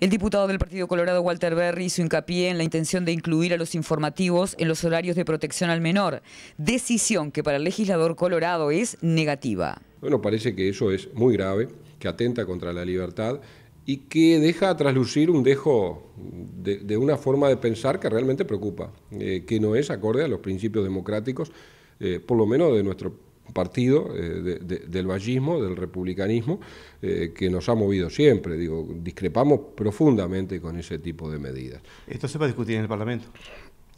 El diputado del Partido Colorado, Walter Berry, hizo hincapié en la intención de incluir a los informativos en los horarios de protección al menor, decisión que para el legislador colorado es negativa. Bueno, parece que eso es muy grave, que atenta contra la libertad y que deja traslucir un dejo de, una forma de pensar que realmente preocupa, eh, que no es acorde a los principios democráticos, eh, por lo menos de nuestro país partido eh, del vallismo, del republicanismo, eh, que nos ha movido siempre. Digo, discrepamos profundamente con ese tipo de medidas. ¿Esto se va a discutir en el Parlamento?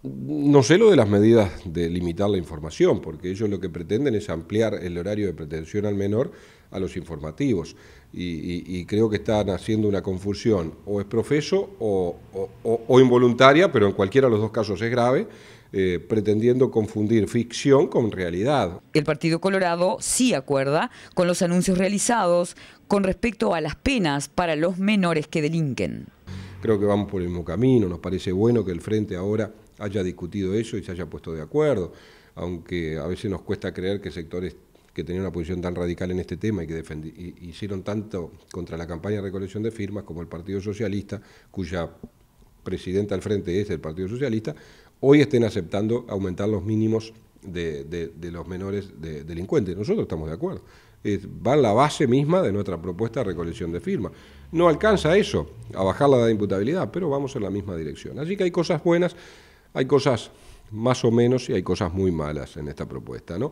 No sé lo de las medidas de limitar la información, porque ellos lo que pretenden es ampliar el horario de pretensión al menor a los informativos. Y, creo que están haciendo una confusión, o es profeso o, involuntaria, pero en cualquiera de los dos casos es grave, eh, pretendiendo confundir ficción con realidad. El Partido Colorado sí acuerda con los anuncios realizados con respecto a las penas para los menores que delinquen. Creo que vamos por el mismo camino, nos parece bueno que el Frente ahora haya discutido eso y se haya puesto de acuerdo, aunque a veces nos cuesta creer que sectores que tenían una posición tan radical en este tema y que hicieron tanto contra la campaña de recolección de firmas como el Partido Socialista, cuya presidenta al frente es el Partido Socialista, hoy estén aceptando aumentar los mínimos de, los menores de, delincuentes. Nosotros estamos de acuerdo. Es, va la base misma de nuestra propuesta de recolección de firmas. No alcanza eso, a bajar la edad de imputabilidad, pero vamos en la misma dirección. Así que hay cosas buenas. Hay cosas más o menos y hay cosas muy malas en esta propuesta, ¿no?